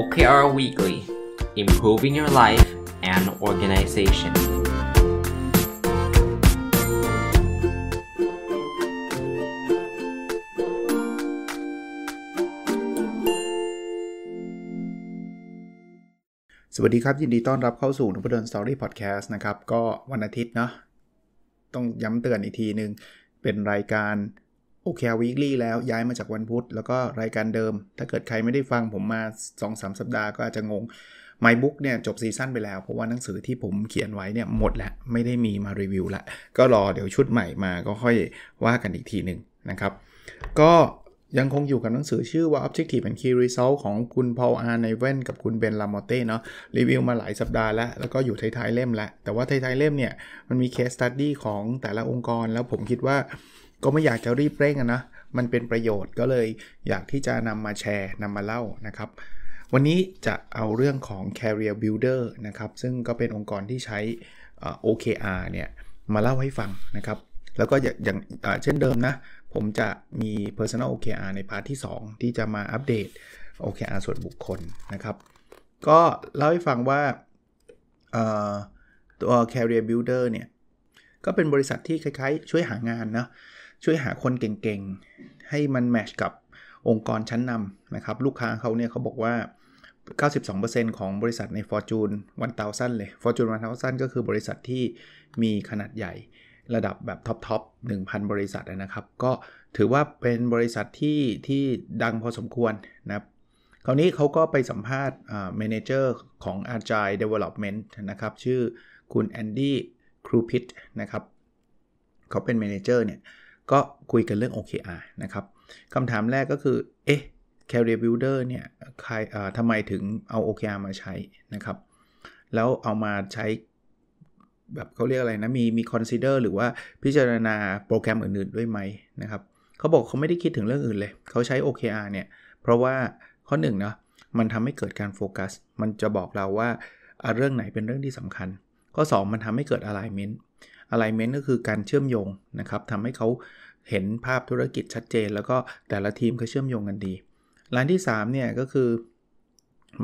OKR Weekly Improving Your Life and Organization สวัสดีครับ ยินดีต้อนรับเข้าสู่นพดลสตอรี่พอดแคสต์นะครับ ก็วันอาทิตย์เนาะต้องย้ำเตือนอีกทีหนึ่งเป็นรายการโอเควีคลี่แล้วย้ายมาจากวันพุธแล้วก็รายการเดิม ถ้าเกิดใครไม่ได้ฟังผมมา 2-3สสัปดาห์ก็อาจจะงง My Book เนี่ยจบซีซั่นไปแล้ว เพราะว่าหนังสือที่ผมเขียนไว้เนี่ยหมดแล้ว ไม่ได้มีมารีวิวละ ก็รอเดี๋ยวชุดใหม่มาก็ค่อยว่ากันอีกทีหนึ่งนะครับก็ยังคงอยู่กับหนังสือชื่อว่า Objective and Key Result ของคุณพอลอาร์ไนเวนกับคุณเบนลามเต้เนาะรีวิวมาหลายสัปดาห์แล้วแล้วก็อยู่ท้ายๆเล่มแล้วแต่ว่าท้ายๆเล่มเนี่ยมันมีเคสตัดดี้ของแต่ละองค์กรแล้วผมคิดว่าก็ไม่อยากจะรีบเร่งนะมันเป็นประโยชน์ก็เลยอยากที่จะนำมาแชร์นำมาเล่านะครับ วันนี้จะเอาเรื่องของ Career Builder นะครับ ซึ่งก็เป็นองค์กรที่ใช้ OKR เนี่ย มาเล่าให้ฟังนะครับ แล้วก็อย่างเช่นเดิมนะ ผมจะมี Personal OKR ในพาร์ทที่ 2 ที่จะมาอัปเดต OKR ส่วนบุคคลนะครับ ก็เล่าให้ฟังว่าตัว Career Builder เนี่ย ก็เป็นบริษัทที่คล้าย ๆ ช่วยหางานนะช่วยหาคนเก่งๆให้มันแมชกับองค์กรชั้นนำนะครับ ลูกค้าเขาเนี่ยเขาบอกว่า 92%ของบริษัทใน Fortune วันเาสันเลย Fortune วันเาสันก็คือบริษัทที่มีขนาดใหญ่ระดับแบบท็อปท็อป1,000 บริษัทนะครับ ก็ถือว่าเป็นบริษัทที่ที่ดังพอสมควรนะครับคราวนี้เขาก็ไปสัมภาษณ์เมนเจอร์ของ Agile Development นะครับ ชื่อคุณแอนดี้ครูพิตนะครับเขาเป็นเมนเจอร์เนี่ยก็คุยกันเรื่อง OKR นะครับ คำถามแรกก็คือ เอ๊ะ Career Builder เนี่ยใครทำไมถึงเอา OKR มาใช้นะครับ แล้วเอามาใช้แบบเขาเรียกอะไรนะ มีมี consider หรือว่าพิจารณาโปรแกรมอื่นๆ ด้วยไหมนะครับเขาบอกเขาไม่ได้คิดถึงเรื่องอื่นเลย เขาใช้ OKR เนี่ย เพราะว่าข้อหนึ่งเนาะ มันทำให้เกิดการโฟกัส มันจะบอกเราว่าเรื่องไหนเป็นเรื่องที่สำคัญ ข้อ 2 มันทำให้เกิด alignment alignment ก็คือการเชื่อมโยงนะครับทำให้เขาเห็นภาพธุรกิจชัดเจน แล้วก็แต่ละทีมเขาเชื่อมโยงกันดี ร้านที่3เนี่ยก็คือ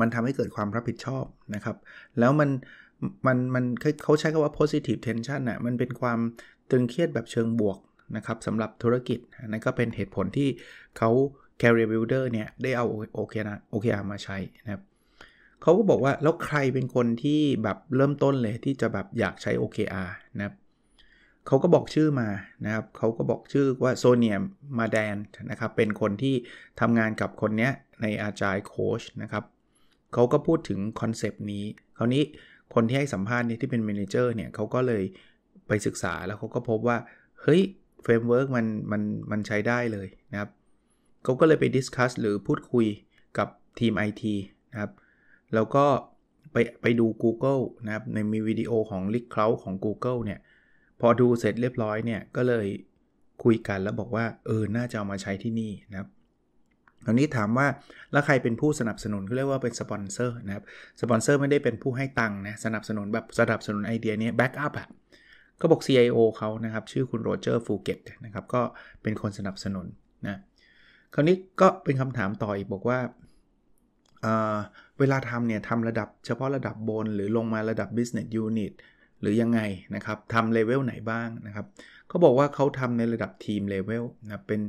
มันทำให้เกิดความรับผิดชอบนะครับ แล้วมันมันมันเขาใช้คำว่า positive tension นะ่ะมันเป็นความตึงเครียดแบบเชิงบวกนะครับสำหรับธุรกิจนั่นก็เป็นเหตุผลที่เขา career builder เนี่ยได้เอาโอเคนโอเคอามาใช้นะครับเขาก็บอกว่า แล้วใครเป็นคนที่แบบเริ่มต้นเลยที่จะแบบอยากใช้ OKR นะครับเขาก็บอกชื่อมานะครับ เขาก็บอกชื่อว่าโซเนียมาแดนนะครับ เป็นคนที่ทำงานกับคนเนี้ย ในอาจายโคชนะครับ เขาก็พูดถึงคอนเซป t นี้ คราวนี้คนที่ให้สัมภาษณ์เนี่ยที่เป็นเมนเจอร์เนี่ยเขาก็เลยไปศึกษาแล้วเขาก็พบว่า เฮ้ยเฟรมเวิร์กมันมันมันใช้ได้เลยนะครับเขาก็เลยไปดิสคัสหรือพูดคุยกับทีม IT นะครับ แล้วก็ไปไปดู Google นะครับ ในมีวิดีโอของลิกเคลาของ Google เนี่ยพอดูเสร็จเรียบร้อยเนี่ยก็เลยคุยกันแล้วบอกว่าเออน่าจะเอามาใช้ที่นี่นะครับตอนนี้ถามว่า แล้วใครเป็นผู้สนับสนุนเขาเรียกว่าเป็นสปอนเซอร์นะครับสปอนเซอร์ไม่ได้เป็นผู้ให้ตังค์นะสนับสนุนแบบสนับสนุนไอเดียนี้แบ็กอัพอ่ะ ก็บอก CIO เขานะครับชื่อคุณโรเจอร์ฟูเกตนะครับก็เป็นคนสนับสนุนนะคราวนี้ก็เป็นคำถามต่ออีกบอกว่า เวลาทำเนี่ยทำระดับเฉพาะระดับบนหรือลงมาระดับ business unit หรือยังไงนะครับ ทำเลเวลไหนบ้างนะครับเขาบอกว่าเขาทำในระดับทีมเลเวลนะเป็น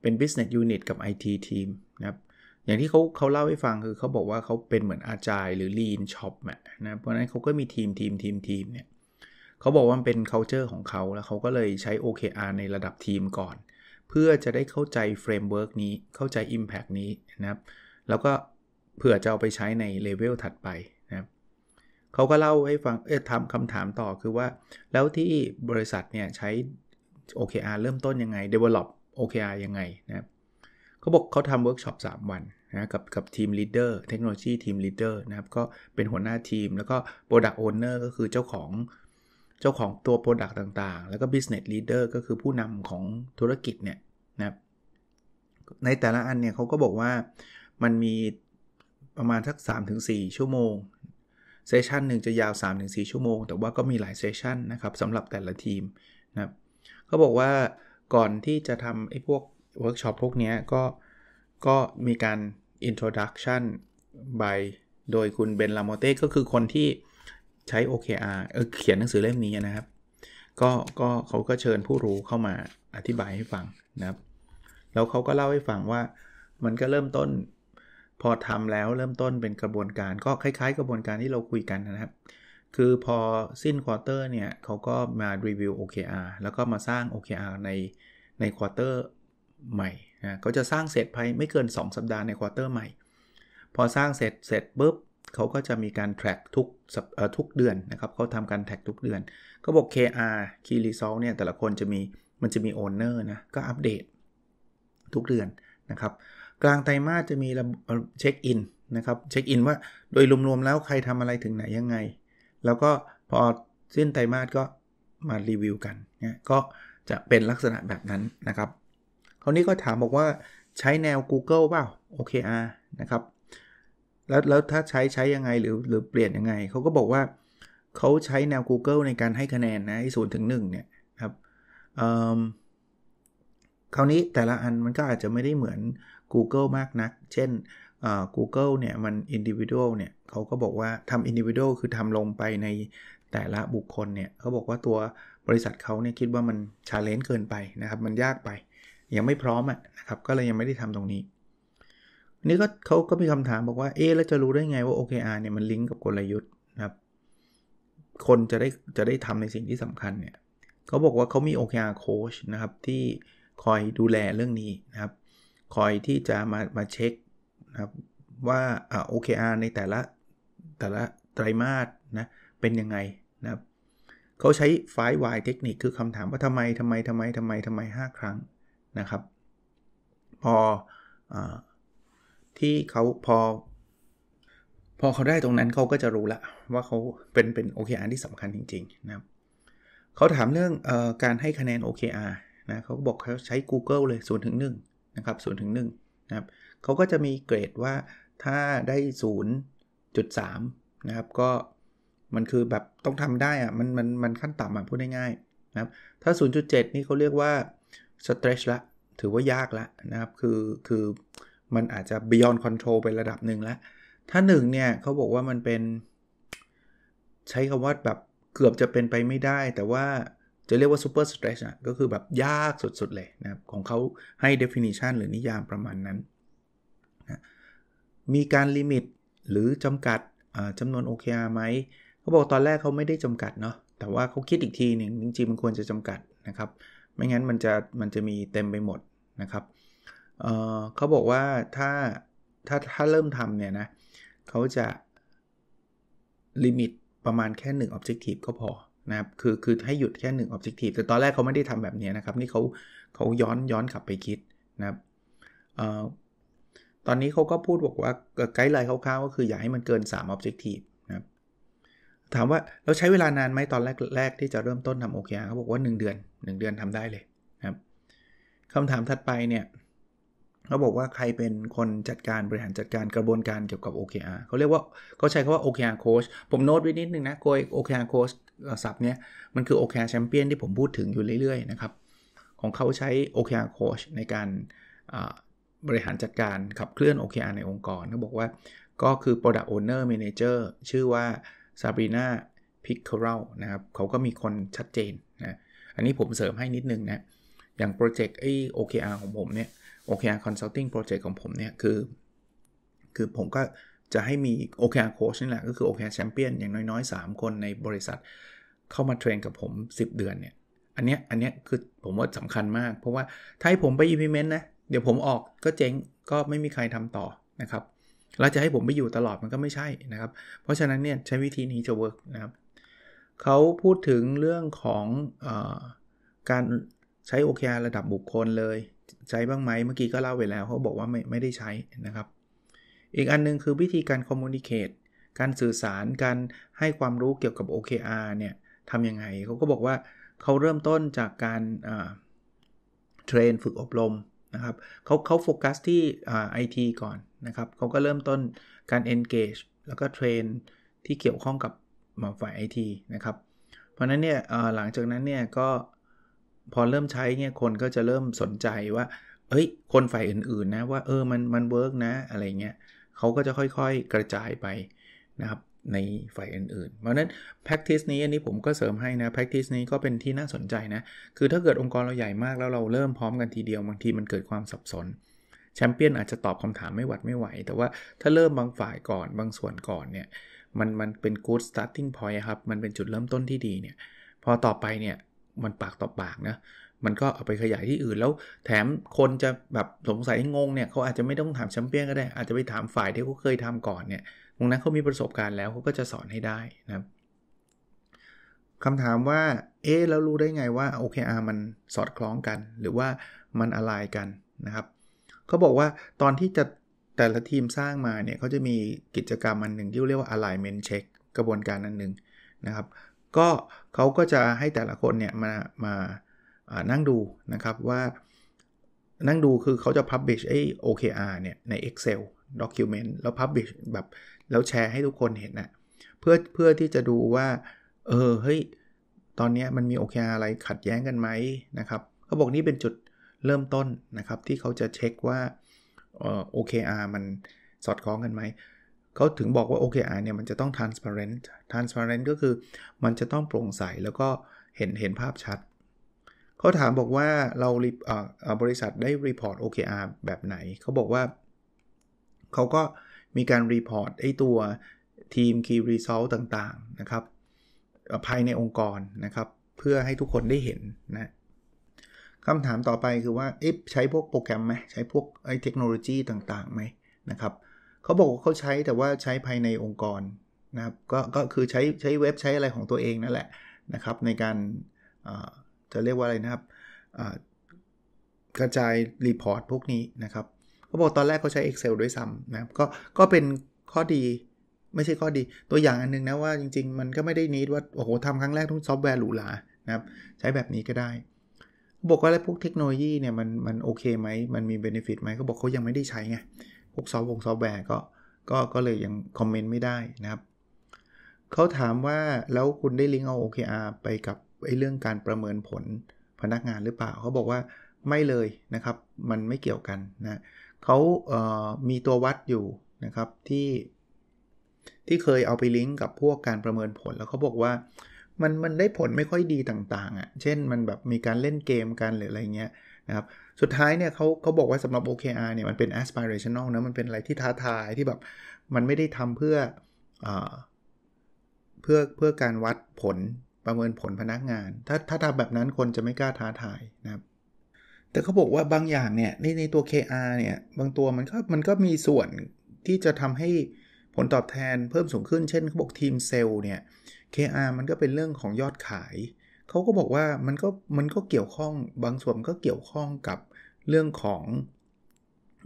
เป็น business unit กับ IT team นะครับ อย่างที่เขาเขาเล่าให้ฟังคือเขาบอกว่าเขาเป็นเหมือนอาจายหรือ lean shop นะ เพราะนั้นเขาก็มีทีมทีมทีมทีมเนี่ยเขาบอกว่ามันเป็น culture ของเขา แล้วเขาก็เลยใช้ OKR ในระดับทีมก่อน เพื่อจะได้เข้าใจ framework นี้ เข้าใจ impact นี้นะครับ แล้วก็เผื่อจะเอาไปใช้ในเลเวลถัดไปเขาก็เล่าให้ฟัง เอ๊ะทำคำถามต่อคือว่า แล้วที่บริษัทเนี่ยใช้ OKR เริ่มต้นยังไง develop OKR ยังไงนะเขาบอกเขาทำเวิร์กช็อป 3 วันนะ กับกับทีมลีดเดอร์ เทคโนโลยีทีมลีดเดอร์นะครับ ก็เป็นหัวหน้าทีม แล้วก็ Product Owner ก็คือเจ้าของ เจ้าของตัว Product ต่าง ๆ แล้วก็ Business Leader ก็คือผู้นำของธุรกิจเนี่ยนะครับในแต่ละอันเนี่ยเขาก็บอกว่ามันมีประมาณสัก3-4 ชั่วโมงเซสชันหนึ่งจะยาว3-4 ชั่วโมง แต่ว่าก็มีหลายเซสชันนะครับสำหรับแต่ละทีมนะครับเขาบอกว่าก่อนที่จะทำไอ้พวกเวิร์กช็อปพวกนี้ก็ก็มีการ introduction by โดยคุณเบน ลาโมเต้ก็คือคนที่ใช้ OKR เออเขียนหนังสือเล่มนี้นะครับก็ก็เขาก็เชิญผู้รู้เข้ามาอธิบายให้ฟังนะครับ แล้วเขาก็เล่าให้ฟังว่ามันก็เริ่มต้นพอทำแล้วเริ่มต้นเป็นกระบวนการก็คล้ายๆ กระบวนการที่เราคุยกันนะครับ คือพอสิ้นควอเตอร์เนี่ย เขาก็มารีวิว OKR แล้วก็มาสร้าง OKR ในในควอเตอร์ใหม่นะเขาจะสร้างเสร็จภายไม่เกิน 2 สัปดาห์ในควอเตอร์ใหม่ พอสร้างเสร็จเสร็จปุ๊บเขาก็จะมีการแทร็กทุกทุกเดือนนะครับ เขาทำการแทร็กทุกเดือน ก็บอก KR Key Result เนี่ยแต่ละคนจะมีมันจะมีโอนเนอร์นะก็อัปเดต ทุกเดือนนะครับกลางไตรมาสจะมีเช็คอินนะครับ เช็คอินว่าโดยรวมๆแล้วใครทำอะไรถึงไหนยังไง แล้วก็พอสิ้นไตรมาสก็มารีวิวกันนะก็จะเป็นลักษณะแบบนั้นนะครับ คราวนี้ก็ถามบอกว่าใช้แนว Google เปล่า OKR นะครับแล้วแล้วถ้าใช้ใช้ยังไงหรือหรือเปลี่ยนยังไง เขาก็บอกว่าเขาใช้แนว Google ในการให้คะแนนนะศูนย์ถึงหนึ่งเนี่ยครับคราวนี้แต่ละอันมันก็อาจจะไม่ได้เหมือน Google มากนัก เช่นกูเกิลเนี่ย มันอินดิวิ u ดลเนี่ยเขาก็บอกว่าทำอินดิวิ u ดลคือทำลงไปในแต่ละบุคคลเนี่ยเขาบอกว่าตัวบริษัทเขาเนี่ย คิดว่ามันชาเลนจ์เกินไปนะครับ มันยากไป ยังไม่พร้อมอ่ะนะครับ ก็เลยยังไม่ได้ทำตรงนี้นี่ก็เขาก็มีคำถามบอกว่า เอ๊แล้วจะรู้ได้ไงว่า OKR เนี่ย มันลิงก์กับกลยุทธ์นะครับ คนจะได้จะได้ทำในสิ่งที่สำคัญเนี่ยเขาบอกว่าเขามี OKR coach นะครับที่คอยดูแลเรื่องนี้นะครับคอยที่จะมามาเช็คนะครับว่าอ่า OKR ในแต่ละแต่ละไตรมาสนะเป็นยังไงนะครับเขาใช้ five why เทคนิคคือคำถามว่าทำไมทำไมทำไมทำไมทำไม 5 ครั้งนะครับ พออที่เขาพอ พอเขาได้ตรงนั้นเขาก็จะรู้ละว่าเขาเป็นเป็น OKR ที่สำคัญจริงๆนะครับเขาถามเรื่องออการให้คะแนน OKR นะเขาบอกเขาใช้ Google เลย0ูนถึงหนึ่งนะครับศูนย์ถึงหนึ่งนะครับเขาก็จะมีเกรดว่าถ้าได้ 0.3 นะครับ ก็มันคือแบบ ต้องทำได้อะมัน มัน มันขั้นต่ำอะพูดง่ายๆ นะครับ ถ้า 0.7นี่เขาเรียกว่า stretch ละ ถือว่ายากละ นะครับ คือ คือมันอาจจะ beyond control ไประดับหนึ่งละ ถ้า1เนี่ย เขาบอกว่ามันเป็นใช้คำว่าแบบเกือบจะเป็นไปไม่ได้ แต่ว่าจะเรียกว่า super stretch อ่ะก็คือแบบยากสุดๆเลยนะครับ ของเขาให้ definition หรือนิยามประมาณนั้นนะมีการลิมิตหรือจำกัดจำนวน OKR ไหม เขาบอกตอนแรกเขาไม่ได้จำกัดเนาะ แต่ว่าเขาคิดอีกทีหนึ่งจริงๆมันควรจะจำกัดนะครับ ไม่งั้นมันจะมันจะมีเต็มไปหมดนะครับเเขาบอกว่าถ้าถ้าถ้าเริ่มทำเนี่ยนะ เขาจะลิมิตประมาณแค่ 1 Objective ก็พอนะครับคือคือให้หยุดแค่1 objective แต่ตอนแรกเขาไม่ได้ทำแบบนี้นะครับ นี่เขาเขาย้อนย้อนกลับไปคิดนะครับตอนนี้เขาก็พูดบอกว่าไกด์ไลน์คร่าวๆก็คืออย่าให้มันเกิน 3 objective นะครับถามว่าเราใช้เวลานานไหมตอนแรกแรกที่จะเริ่มต้นทำโอเคเขาบอกว่า 1 เดือน 1 เดือนทำได้เลยนะครับคำถามถัดไปเนี่ยเขาบอกว่าใครเป็นคนจัดการบริหารจัดการกระบวนการเกี่ยวกับ OKR เขาเรียกว่าเขาใช้คาว่า OKR Coach ผมโน้ตไว้นิดนึงนะโกย OKR Coach ศัพท์เนี้ย มันคือ OKR Champion ที่ผมพูดถึงอยู่เรื่อย ๆ นะครับ ของเขาใช้ OKR Coach ในการบริหารจัดการขับเคลื่อน OKR ในองค์กร เขาบอกว่าก็คือ Product Owner Manager ชื่อว่า Sabrina p i c c o r e l นะครับเขาก็มีคนชัดเจนนะอันนี้ผมเสริมให้นิดนึงนะอย่างโปรเจกต์ไอ้ OKR ของผมเนี่ย o k ์คอนซัลทิงโปรเจกต์ของผมเนี่ยคือ คือผมก็จะให้มี o k ร์โค้ชนี่แหละ ก็คือ o k แชมเปี้ยนอย่างน้อยๆ3คนในบริษัทเข้ามาเทรนกับผม 10 เดือนเนี่ย อันเนี้ยอันเนี้ยคือผมว่าสำคัญมาก เพราะว่าถ้าให้ผมไป implement นะ เดี๋ยวผมออกก็เจ๊งก็ไม่มีใครทำต่อนะครับเราจะให้ผมไปอยู่ตลอดมันก็ไม่ใช่นะครับ เพราะฉะนั้นเนี่ยใช้วิธีนี้จะเวิร์กนะครับเขาพูดถึงเรื่องของอการใช้ OKR ระดับบุคคลเลย ใช้บ้างไหมเมื่อกี้ก็เล่าไปแล้ว เขาบอกว่าไม่ไม่ได้ใช้นะครับ อีกอันนึงคือวิธีการคอมมูนิเคตการสื่อสารการให้ความรู้เกี่ยวกับ OKR เนี่ยทำยังไงเขาก็บอกว่าเขาเริ่มต้นจากการเทรนฝึกอบรมนะครับเขาเขาโฟกัสที่ไอทีก่อนนะครับเขาก็เริ่มต้นการ engage แล้วก็เทรนที่เกี่ยวข้องกับฝ่ายไอทีนะครับ เพราะนั้นเนี่ยหลังจากนั้นเนี่ยก็พอเริ่มใช้เนี่ยคนก็จะเริ่มสนใจว่า เอ้ย คนฝ่ายอื่น ๆ นะ ว่าเออมันมันเวิร์กนะ อะไรเงี้ย เขาก็จะค่อยๆกระจายไป นะครับ ในฝ่ายอื่นๆ เพราะนั้น practice นี้อันนี้ผมก็เสริมให้นะ practice นี้ก็เป็นที่น่าสนใจนะ คือถ้าเกิดองค์กรเราใหญ่มากแล้วเราเริ่มพร้อมกันทีเดียว บางทีมันเกิดความสับสนแชมเปี้ยนอาจจะตอบคำถามไม่หวัดไม่ไหวแต่ว่าถ้าเริ่มบางฝ่ายก่อน บางส่วนก่อนเนี่ย มันมันเป็น good starting point ครับ มันเป็นจุดเริ่มต้นที่ดีเนี่ย พอต่อไปเนี่ยมันปากต่อปากนะ มันก็เอาไปขยายที่อื่นแล้วแถมคนจะแบบสงสัยงงเนี่ยเขาอาจจะไม่ต้องถามแชมเปี้ยนก็ได้ อาจจะไปถามฝ่ายที่เขาเคยทำก่อนเนี่ย ตรงนั้นเขามีประสบการณ์แล้วเขาก็จะสอนให้ได้นะครับคำถามว่า เอ๊แล้วรู้ได้ไงว่า OKR มันสอดคล้องกันหรือว่ามันอะไรกันนะครับ เขาบอกว่าตอนที่จะแต่ละทีมสร้างมาเนี่ยเขาจะมีกิจกรรมอันหนึ่งที่เรียกว่า alignment check กระบวนการอันหนึ่งนะครับก็เขาก็จะให้แต่ละคนเนี่ยมามาานั่งดูนะครับว่านั่งดูคือเขาจะ publish ไอ้ OKR เนี่ยใน Excel document แล้ว publish แบบแล้วแชร์ให้ทุกคนเห็นนะเพื่อเพื่อที่จะดูว่าเออเฮ้ยตอนนี้มันมี OKR อะไรขัดแย้งกันไหมนะครับเขาบอกนี่เป็นจุดเริ่มต้นนะครับที่เขาจะเช็คว่าเออ OKR มันสอดคล้องกันไหมเขาถึงบอกว่า OKR เนี่ยมันจะต้อง transparent transparent ก็คือมันจะต้องโปร่งใส แล้วก็เห็นเห็นภาพชัด เขาถามบอกว่าเราบริษัทได้รีพอร์ต OKR แบบไหน เขาบอกว่า เขาก็มีการรีพอร์ตไอ้ตัวทีม Key Result ต่างๆนะครับภายในองค์กรนะครับ เพื่อให้ทุกคนได้เห็นนะคำถามต่อไปคือว่าใช้พวกโปรแกรมไหมใช้พวกไอ้เทคโนโลยีต่างๆไหมนะครับเขาบอกว่าเขาใช้แต่ว่าใช้ภายในองค์กรนะครับก็ก็คือใช้ใช้เว็บใช้อะไรของตัวเองนั่นแหละนะครับ ในการจะเรียกว่าอะไรนะครับกระจายรีพอร์ตพวกนี้นะครับเขาบอกตอนแรกเขาใช้ Excel ด้วยซ้ำนะครับก็ก็เป็นข้อดีไม่ใช่ข้อดีตัวอย่างอันนึงนะว่าจริงๆมันก็ไม่ได้นิดว่าโอ้โหทำครั้งแรกต้องซอฟต์แวร์หรูหรานะครับใช้แบบนี้ก็ได้ บอกว่าอะไรพวกเทคโนโลยีเนี่ยมันมันโอเคไหมมันมีเบนฟิตไหมเขาบอกเขายังไม่ได้ใช้ไงพวกซอฟต์วงซอฟต์แวร์ก็ก็ก็เลยยังคอมเมนต์ไม่ได้นะครับเขาถามว่าแล้วคุณได้ลิงก์เอา OKR ไปกับไอ้เรื่องการประเมินผลพนักงานหรือเปล่าเขาบอกว่าไม่เลยนะครับมันไม่เกี่ยวกันนะเขาเมีตัววัดอยู่นะครับที่ ที่เคยเอาไปลิงก์กับพวกการประเมินผล แล้วเขาบอกว่ามันมันได้ผลไม่ค่อยดีต่างๆอะ่ะเช่นมันแบบมีการเล่นเกมกันหรืออะไรเงี้ยนะครับสุดท้ายเนี่ยเขาเขาบอกว่าสำหรับ OKR เนี่ยมันเป็น aspirational นะมันเป็นอะไรที่ท้าทายที่แบบมันไม่ได้ทำเพื่ออเพื่อเพื่อการวัดผลประเมินผลพนักงาน ถ้าถ้าทำแบบนั้นคนจะไม่กล้าท้าทายนะครับแต่เขาบอกว่าบางอย่างเนี่ยในในตัว KR เนี่ยบางตัวมันก็มันก็มีส่วนที่จะทำให้ผลตอบแทนเพิ่มสูงขึ้นเช่นเขาบอกทีมเซลล์เนี่ย KR มันก็เป็นเรื่องของยอดขายเขาก็บอกว่ามันก็มันก็เกี่ยวข้องบางส่วนก็เกี่ยวข้องกับเรื่องของ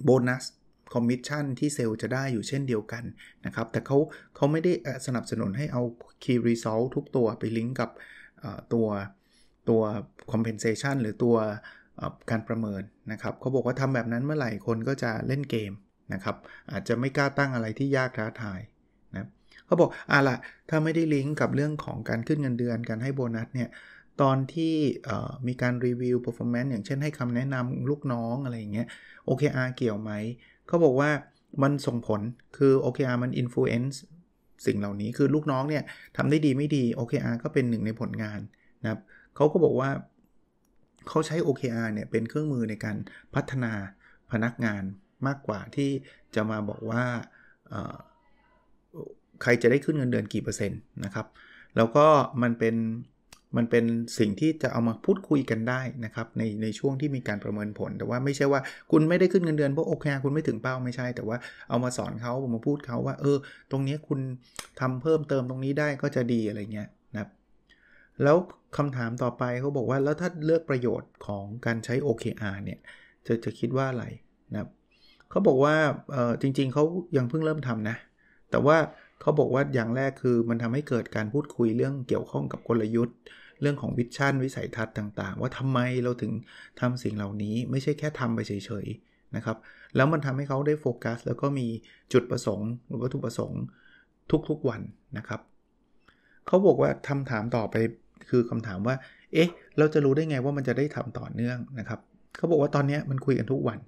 โบนัส คอมมิชชั่นที่เซลล์จะได้อยู่เช่นเดียวกันนะครับ แต่เขาเขาไม่ได้สนับสนุนให้เอา Key Result ทุกตัวไปลิงก์กับตัว ตัว compensation หรือตัวการประเมินนะครับเขาบอกว่าทำแบบนั้นเมื่อไหร่คนก็จะเล่นเกมนะครับ อาจจะไม่กล้าตั้งอะไรที่ยากท้าทายนะเขาบอกอ่ะละถ้าไม่ได้ลิงก์กับเรื่องของการขึ้นเงินเดือนการให้โบนัสเนี่ยตอนที่มีการรีวิว performance อย่างเช่นให้คำแนะนำลูกน้องอะไรอย่างเงี้ย OKR เกี่ยวไหมเขาบอกว่ามันส่งผลคือ OKR มัน influence สิ่งเหล่านี้คือลูกน้องเนี่ยทำได้ดีไม่ดี OKR ก็เป็นหนึ่งในผลงานนะครับเขาก็บอกว่าเขาใช้ OKR เนี่ยเป็นเครื่องมือในการพัฒนาพนักงานมากกว่าที่จะมาบอกว่าใครจะได้ขึ้นเงินเดือนกี่เปอร์เซ็นต์นะครับแล้วก็มันเป็นมันเป็นสิ่งที่จะเอามาพูดคุยกันได้นะครับในในช่วงที่มีการประเมินผล แต่ว่าไม่ใช่ว่า คุณไม่ได้ขึ้นเงินเดือนเพราะโอเคคุณไม่ถึงเป้าไม่ใช่ แต่ว่าเอามาสอนเขามาพูดเขาว่า เออ ตรงนี้คุณทำเพิ่มเติมตรงนี้ได้ก็จะดีอะไรเงี้ยนะครับแล้วคำถามต่อไปเขาบอกว่าแล้วถ้าเลือกประโยชน์ของการใช้ OKR เนี่ยจะจะคิดว่าอะไรนะครับเขาบอกว่าเออจริง ๆเขายังเพิ่งเริ่มทำนะแต่ว่าเขาบอกว่าอย่างแรกคือมันทำให้เกิดการพูดคุยเรื่องเกี่ยวข้องกับกลยุทธ์ เรื่องของวิชั่น วิสัยทัศน์ต่างๆ ว่าทำไมเราถึงทำสิ่งเหล่านี้ไม่ใช่แค่ทำไปเฉยๆนะครับ แล้วมันทำให้เขาได้โฟกัสแล้วก็มีจุดประสงค์ หรือวัตถุประสงค์ ทุกๆวันนะครับเขาบอกว่าคาถามต่อไปคือคำถามว่า เอ๊ะ เราจะรู้ได้ไงว่ามันจะได้ทำต่อเนื่องนะครับเขาบอกว่าตอนนี้มันคุยกันทุกวัน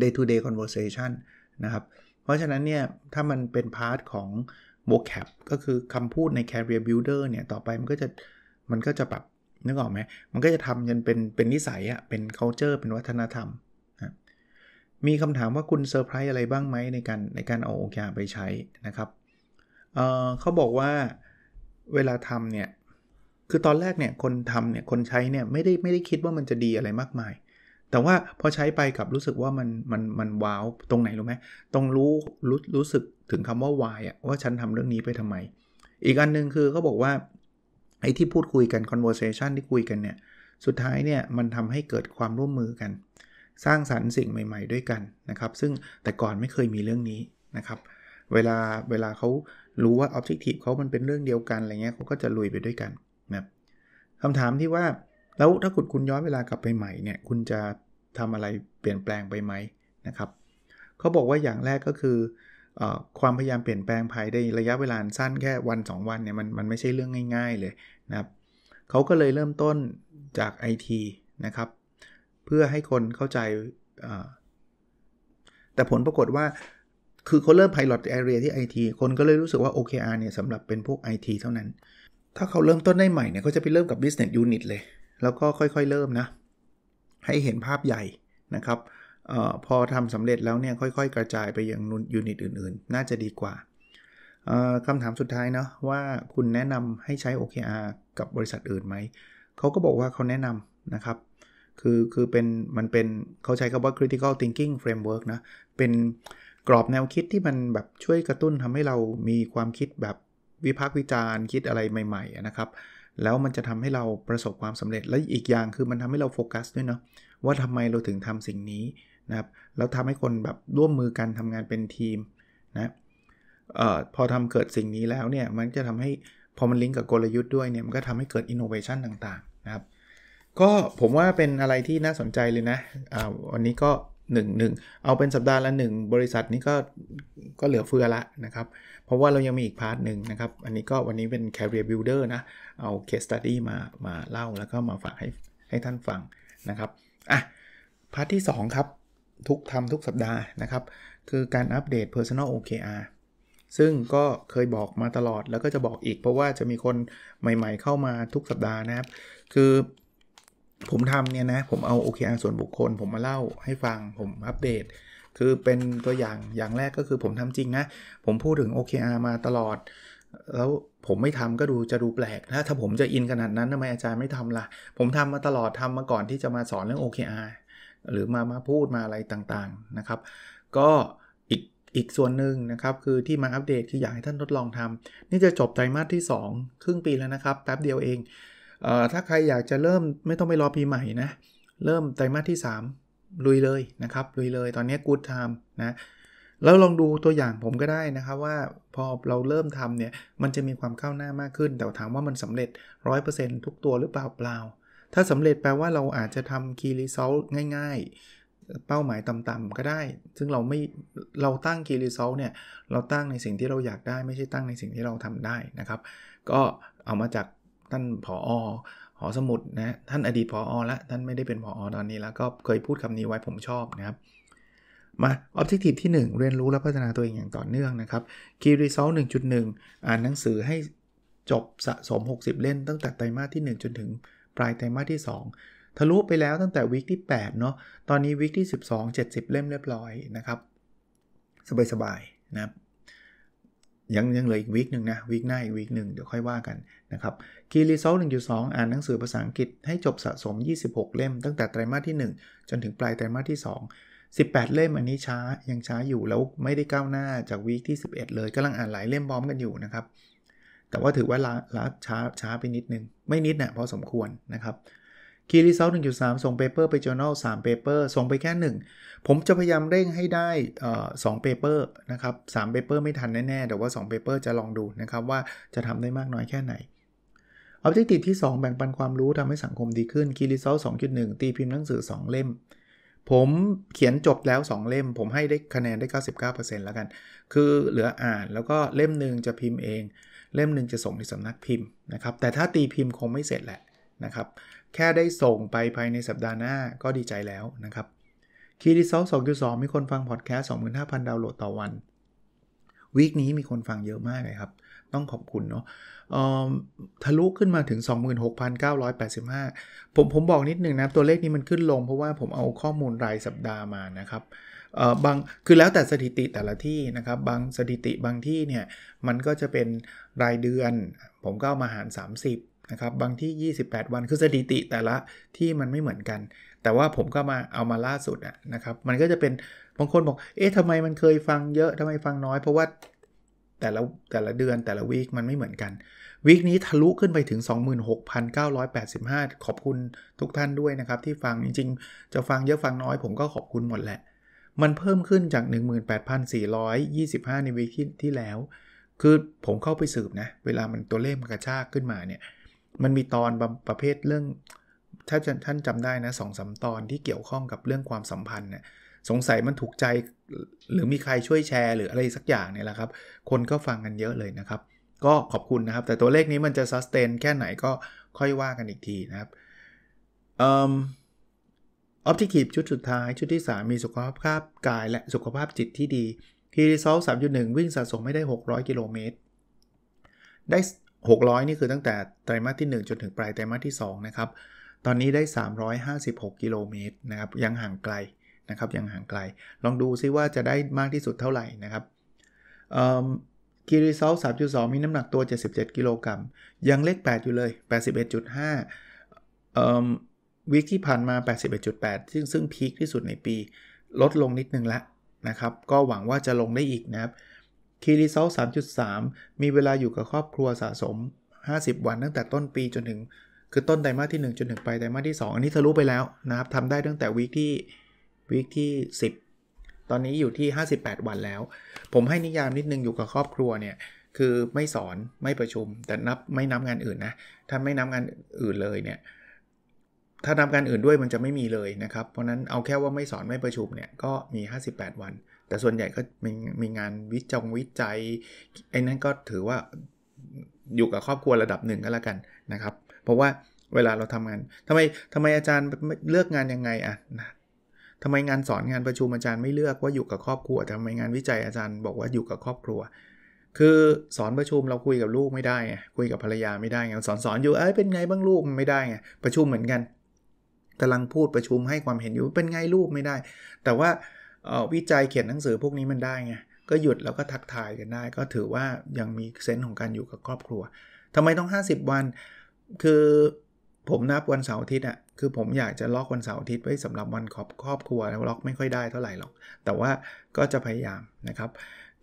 day to day conversation นะครับเพราะฉะนั้นเนี่ย ถ้ามันเป็นพาร์ทของโมแคปก็คือคำพูดใน career builder เนี่ย ต่อไปมันก็จะ มันก็จะปรับนึกออกไหมมันก็จะทำจนเป็น เป็นนิสัยอะเป็น culture เป็นวัฒนธรรมนะมีคำถามว่าคุณเซอร์ไพรส์อะไรบ้างไหมในการ ในการเอาโอเคไปใช้นะครับเเขาบอกว่าเวลาทำเนี่ย คือตอนแรกเนี่ย คนทำเนี่ย คนใช้เนี่ย ไม่ได้ไม่ได้คิดว่ามันจะดีอะไรมากมายแต่ว่าพอใช้ไปกับรู้สึกว่ามันมันมันว้าวตรงไหนรู้ไหมตรงรู้รู้รู้สึกถึงคำว่าวายอะว่าฉันทำเรื่องนี้ไปทำไม อีกอันนึงคือเขาบอกว่าไอ้ที่พูดคุยกัน conversation ที่คุยกันเนี่ยสุดท้ายเนี่ยมันทำให้เกิดความร่วมมือกัน สร้างสรรค์สิ่งใหม่ๆด้วยกันนะครับ ซึ่งแต่ก่อนไม่เคยมีเรื่องนี้นะครับ เวลาเวลาเขารู้ว่า objective เขามันเป็นเรื่องเดียวกันอะไรเงี้ยเขาก็จะลุยไปด้วยกันนะคำถามที่ว่าแล้วถ้าคุณคุณย้อนเวลากลับไปใหม่เนี่ยคุณจะทำอะไรเปลี่ยนแปลงไปไหมนะครับเขาบอกว่าอย่างแรกก็คืออความพยายามเปลี่ยนแปลงภายในระยะเวลาสั้นแค่วัน 2วันเนี่ยมันมันไม่ใช่เรื่องง่ายๆเลยนะครับเขาก็เลยเริ่มต้นจาก IT นะครับ เพื่อให้คนเข้าใจ แต่ผลปรากฏว่าคือเขาเริ่มพลอตแอเรียที่ IT คนก็เลยรู้สึกว่า OKR เนี่ยสำหรับเป็นพวก IT เท่านั้น ถ้าเขาเริ่มต้นได้ใหม่เนี่ยเขาจะไปเริ่มกับ business unit เลยแล้วก็ค่อย ๆเริ่มนะ ให้เห็นภาพใหญ่นะครับออพอทำสำเร็จแล้วเนี่ย ค่อย ๆ กระจายไปยังยูนิตอื่นๆ น่าจะดีกว่าคำถามสุดท้ายเนาะว่าคุณแนะนำให้ใช้ OKR กับบริษัทอื่นไหม เขาก็บอกว่าเขาแนะนำนะครับ คือคือเป็น มันเป็นเขาใช้คำว่า critical thinking framework นะ เป็นกรอบแนวคิดที่มันแบบช่วยกระตุ้นทำให้เรามีความคิดแบบวิพากษ์วิจารณ์คิดอะไรใหม่ๆนะครับแล้วมันจะทำให้เราประสบความสำเร็จและอีกอย่างคือมันทำให้เราโฟกัสด้วยเนาะว่าทำไมเราถึงทำสิ่งนี้นะครับ แล้วทำให้คนแบบร่วมมือกันทำงานเป็นทีมนะออพอทำเกิดสิ่งนี้แล้วเนี่ยมันจะทำให้ พอมันลิงก์กับกลยุทธ์ด้วยเนี่ยมันก็ทำให้เกิดอินโนเวชันต่างๆนะครับก็ผมว่าเป็นอะไรที่น่าสนใจเลยนะวันนี้ก็1 1เอาเป็นสัปดาห์ละ1บริษัทนี้ก็ก็เหลือเฟือละนะครับ เพราะว่าเรายังมีอีกพาร์ทหนึ่งนะครับ อันนี้ก็วันนี้เป็น Career Builder นะ เอา Case Study มามาเล่าแล้วก็มาฝากให้ให้ท่านฟังนะครับ อ่ะ พาร์ทที่2 ครับ ทุกทำทุกสัปดาห์นะครับ คือการอัปเดต Personal OKR ซึ่งก็เคยบอกมาตลอดแล้วก็จะบอกอีก เพราะว่าจะมีคนใหม่ๆ เข้ามาทุกสัปดาห์นะครับ คือผมทำเนี่ยนะ ผมเอา OKR ส่วนบุคคล ผมมาเล่าให้ฟัง ผมอัปเดต คือเป็นตัวอย่างอย่างแรกก็คือผมทำจริงนะ ผมพูดถึง OKR มาตลอด แล้วผมไม่ทำก็ดูจะดูแปลก ถ้าถ้าผมจะอินขนาดนั้นทำไมอาจารย์ไม่ทำล่ะ ผมทำมาตลอดทำมาก่อนที่จะมาสอนเรื่อง OKR หรือมามาพูดมาอะไรต่างๆนะครับ ก็อีก อีกส่วนหนึ่งนะครับคือที่มาอัปเดตคืออยากให้ท่านทดลองทำนี่จะจบไตรมาสที่ 2 ครึ่งปีแล้วนะครับแป๊บเดียวเองถ้าใครอยากจะเริ่มไม่ต้องไปรอปีใหม่นะ เริ่มไตรมาสที่ 3 ลุยเลยนะครับ ลุยเลย ตอนนี้กูดทำนะ แล้วลองดูตัวอย่างผมก็ได้นะครับว่าพอเราเริ่มทำเนี่ย มันจะมีความก้าวหน้ามากขึ้น แต่ถามว่ามันสำเร็จ 100%ทุกตัวหรือเปล่าเปล่า ถ้าสำเร็จแปลว่าเราอาจจะทำคีรีเซลง่ายๆ เป้าหมายต่ำๆก็ได้ ซึ่งเราไม่เราตั้งคีรีเซลเนี่ยเราตั้งในสิ่งที่เราอยากได้ไม่ใช่ตั้งในสิ่งที่เราทำได้นะครับก็เอามาจากท่านผอ หอสมุดนะ ท่านอดีตผออละท่านไม่ได้เป็นผออตอนนี้แล้ว ก็เคยพูดคำนี้ไว้ผมชอบนะครับ มาออบเจกตีที่ 1 เรียนรู้และพัฒนาตัวเองอย่างต่อเนื่องนะครับ Key Result ่งอ่านหนังสือให้จบสะสม 60 เล่นตั้งแต่ไตรมาสที่ 1 จนถึง ปลายไตรมาสที่2ทะลุไปแล้วตั้งแต่วิกที่ 8 เนาะ ตอนนี้วิกที่ 12 70 เล่มเรียบร้อยนะครับ สบายๆนะครับยังยังเหลืออีกวีคหนึ่งนะวีคหน้าอีกวีคหนึ่งเดี๋ยวค่อยว่ากันนะครับคีรีโซลหนึ่งจุดสองอ่านหนังสือภาษาอังกฤษให้จบสะสม 26 เล่ม ตั้งแต่ไตรมาสที่ 1 จนถึงปลายไตรมาสที่ 2 18 เล่มอันนี้ช้ายังช้าอยู่แล้วไม่ได้ก้าวหน้าจากวีคที่ 11 เลยกำลังอ่านหลายเล่มพร้อมกันอยู่นะครับ แต่ว่าถือว่าล้าช้าช้าไปนิดนึงไม่นิดนะพอสมควรนะครับคีรีเซลหนึ่งจุดสามส่งเปเปอร์ไปจอร์น a ลสามเปเปอร์ส่งไปแค่หนึ่งผมจะพยายามเร่งให้ได้สองเปเปอร์นะครับสามเปเปอร์ไม่ทันแน่ๆ แต่ว่า2เปเปอร์จะลองดูนะครับว่าจะทำได้มากน้อยแค่ไหนออบเจกติที่ 2 แบ่งปันความรู้ทำให้สังคมดีขึ้นคีรีเซลสองจุดหนึ่งตีพิมพ์หนังสือ2 เล่ม ผมเขียนจบแล้ว 2 เล่ม ผมให้ได้คะแนนได้ 99%แล้วกัน คือเหลืออ่านแล้วก็เล่มหนึ่งจะพิมพ์เองเล่มหนึ่งจะส่งในสำนักพิมพ์นะครับแต่ถ้าตีพิมพ์คงไม่เสร็จแหละนะครับแค่ได้ส่งไปภายในสัปดาห์หน้าก็ดีใจแล้วนะครับ คีรีซอล2.2 มีคนฟังพอดแคสต์ 25,000 ดาวน์โหลดต่อวัน วีคนี้มีคนฟังเยอะมากเลยครับ ต้องขอบคุณเนาะทะลุขึ้นมาถึง 26,985 ผมผมบอกนิดหนึ่งนะตัวเลขนี้มันขึ้นลงเพราะว่าผมเอาข้อมูลรายสัปดาห์มานะครับบางคือแล้วแต่สถิติแต่ละที่นะครับ บางสถิติบางที่เนี่ย มันก็จะเป็นรายเดือน ผมก็เอามาหาร 30นะครับบางที่ 28 วัน คือสถิติแต่ละที่มันไม่เหมือนกัน แต่ว่าผมก็มาเอามาล่าสุดนะครับมันก็จะเป็นบางคนบอก เอ๊ะทำไมมันเคยฟังเยอะทำไมฟังน้อยเพราะว่าแต่ละแต่ละเดือนแต่ละวีคมันไม่เหมือนกันวีคนี้ทะลุขึ้นไปถึง 26,985 ขอบคุณทุกท่านด้วยนะครับที่ฟังจริง ๆ จะฟังเยอะฟังน้อย ผมก็ขอบคุณหมดแหละ มันเพิ่มขึ้นจาก 18,425 ในวีคที่ที่แล้วคือผมเข้าไปสืบนะเวลามันตัวเลขมันกระชากขึ้นมาเนี่ยมันมีตอนประเภทเรื่องถ้าท่านจำได้นะสองสาตอนที่เกี่ยวข้องกับเรื่องความสัมพันธ์เนี่ยสงสัยมันถูกใจหรือมีใครช่วยแชร์ หรืออะไรสักอย่างเนี่ยแหละครับ คนก็ฟังกันเยอะเลยนะครับ ก็ขอบคุณนะครับแต่ตัวเลขนี้มันจะซัสเทนแค่ไหนก็ค่อยว่ากันอีกทีนะครับออบเจคีบชุดสุดท้ายชุดที่ 3 มีสุขภาพกายและสุขภาพจิตที่ดีทีรีซอล่งวิ่งสะสมไม่ได้ 600กิโลเมตรได้600 นี่คือตั้งแต่ไตรมาสที่ 1จนถึงปลายไตรมาสที่ 2 นะครับ ตอนนี้ได้ 356 กิโลเมตรนะครับยังห่างไกลนะครับยังห่างไกล ลองดูซิว่าจะได้มากที่สุดเท่าไหร่นะครับคีรีซล3.2 มีน้ำหนักตัว 77 กิโลกรัมยังเลข 8 อยู่เลย 81.5วิกที่ผ่านมา 81.8 ซึ่งซึ่งพีคที่สุดในปีลดลงนิดนึงละนะครับ ก็หวังว่าจะลงได้อีกนะครับคีรีเซลสามีเวลาอยู่กับครอบครัวสะสม 50 วันตั้งแต่ต้นปีจนถึงคือต้นไตรมาสที่1จนถึงไปไตรมาสที่ 2อันนี้ทะลุไปแล้วนะครับทำได้ตั้งแต่วีคที่วีคที่ 10 ตอนนี้อยู่ที่ 58 วันแล้วผมให้นิยามนิดนึงอยู่กับครอบครัวเนี่ยคือไม่สอนไม่ประชุม แต่นับไม่นับงานอื่นนะถ้าไม่นับงานอื่นเลยเนี่ยถ้านับงานอื่นด้วยมันจะไม่มีเลยนะครับเพราะนั้นเอาแค่ว่าไม่สอนไม่ประชุมเนี่ยก็มี 58 วันแต่ส่วนใหญ่ก็มีมีงานวิจงวิจัยไอ้นั่นก็ถือว่าอยู่กับครอบครัวระดับหนึ่งก็แล้วกันนะครับ เพราะว่าเวลาเราทำงานทำไมทำไมอาจารย์เลือกงานยังไงอ่ะนะทำไมงานสอนงานประชุมอาจารย์ไม่เลือกว่าอยู่กับครอบครัวทำไมงานวิจัยอาจารย์บอกว่าอยู่กับครอบครัว คือสอนประชุมเราคุยกับลูกไม่ได้ไงคุยกับภรรยาไม่ได้ไงสอนสอนอยู่เอ้ยเป็นไงบ้างลูกไม่ได้ไงประชุมเหมือนกันกำลังพูดประชุมให้ความเห็นอยู่เป็นไงลูกไม่ได้ แต่ว่าวิจัยเขียนหนังสือพวกนี้มันได้ไงก็หยุดแล้วก็ทักทายกันได้ ก็ถือว่ายังมีเซนส์ของการอยู่กับครอบครัว ทำไมต้อง 50 วัน คือผมนับวันเสาร์อาทิตย์อ่ะคือผมอยากจะล็อกวันเสาร์อาทิตย์ไว้สำหรับวันครอบครอบครัว แล้วล็อกไม่ค่อยได้เท่าไหร่หรอก แต่ว่าก็จะพยายามนะครับ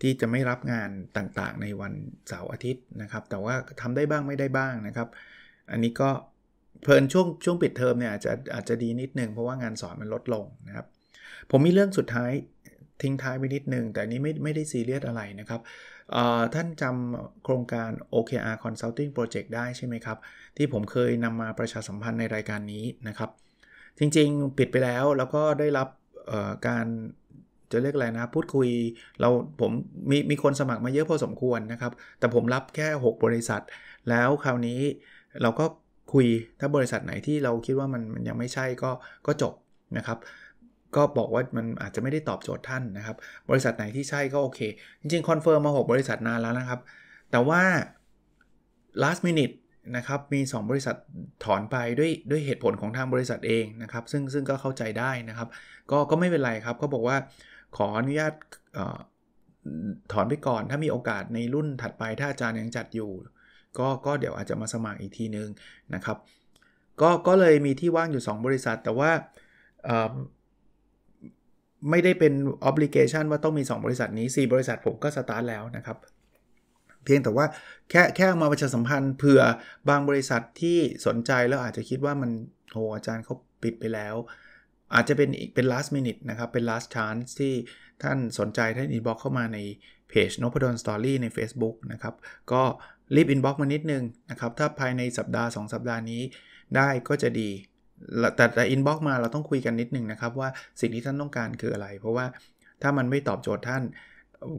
ที่จะไม่รับงานต่างๆ ในวันเสาร์อาทิตย์นะครับ แต่ว่าทำได้บ้างไม่ได้บ้างนะครับ อันนี้ก็เพลินช่วงช่วงปิดเทอมเนี่ยอาจจะอาจจะดีนิดนึงเพราะว่างานสอนมันลดลงนะครับผมมีเรื่องสุดท้ายทิ้งท้ายไปนิดนึง แต่นี้ไม่ไม่ได้ซีเรียสอะไรนะครับ ท่านจำโครงการ OKR Consulting Project ได้ใช่ไหมครับ ที่ผมเคยนำมาประชาสัมพันธ์ในรายการนี้นะครับ จริงๆ ปิดไปแล้วแล้วก็ได้รับการจะเรียกอะไรนะ พูดคุยเราผมมีมีคนสมัครมาเยอะพอสมควรนะครับ แต่ผมรับแค่ 6 บริษัท แล้วคราวนี้เราก็คุยถ้าบริษัทไหนที่เราคิดว่ามันมันยังไม่ใช่ก็ก็จบนะครับก็บอกว่า มันอาจจะไม่ได้ตอบโจทย์ท่านนะครับ บริษัทไหนที่ใช่ก็โอเค จริงๆคอนเฟิร์มมา6บริษัทนานแล้วนะครับ แต่ว่า last minute นะครับ มี 2 บริษัทถอนไปด้วยด้วยเหตุผลของทางบริษัทเองนะครับ ซึ่งซึ่งก็เข้าใจได้นะครับ ก็ก็ไม่เป็นไรครับเขาบอกว่า ขออนุญาตถอนไปก่อน ถ้ามีโอกาสในรุ่นถัดไป ถ้าอาจารย์ยังจัดอยู่ ก็ก็เดี๋ยวอาจจะมาสมัครอีกทีนึงนะครับ ก็ก็เลยมีที่ว่างอยู่ 2 บริษัท แต่ว่าไม่ได้เป็น obligation ว่าต้องมี 2 บริษัทนี้ 4 บริษัทผมก็สตาร์ทแล้วนะครับ เพียงแต่ว่าแค่แค่มาประชาสัมพันธ์เผื่อบางบริษัทที่สนใจแล้วอาจจะคิดว่ามันโห อาจารย์เขาปิดไปแล้ว อาจจะเป็นเป็น last minute นะครับ เป็น last chance ที่ท่านสนใจท่าน inbox เข้ามาในเพจนพดนสตอรี่ใน Facebook นะครับก็รีบ inbox มานิดนึงนะครับ ถ้าภายในสัปดาห์2สัปดาห์นี้ได้ก็จะดีแต่แต่อินบ็อกมาเราต้องคุยกันนิดนึงนะครับว่าสิ่งที่ท่านต้องการคืออะไร เพราะว่าถ้ามันไม่ตอบโจทย์ท่าน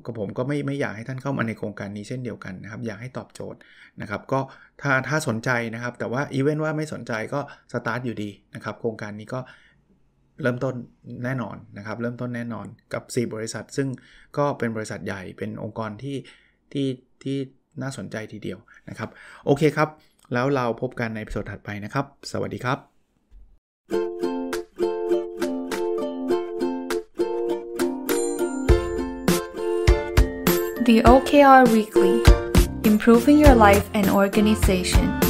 กับผมก็ไม่ไม่อยากให้ท่านเข้ามาในโครงการนี้เช่นเดียวกันนะครับอยากให้ตอบโจทย์นะครับก็ถ้าถ้าสนใจนะครับ แต่ว่าอีเวนต์ว่าไม่สนใจก็สตาร์ทอยู่ดีนะครับ โครงการนี้ก็เริ่มต้นแน่นอนนะครับ เริ่มต้นแน่นอนกับ4บริษัท ซึ่งก็เป็นบริษัทใหญ่เป็นองค์กรที่ที่ที่น่าสนใจทีเดียวนะครับ โอเคครับ แล้วเราพบกันในโซดถัดไปนะครับ สวัสดีครับ The OKR Weekly Improving Your Life and Organization.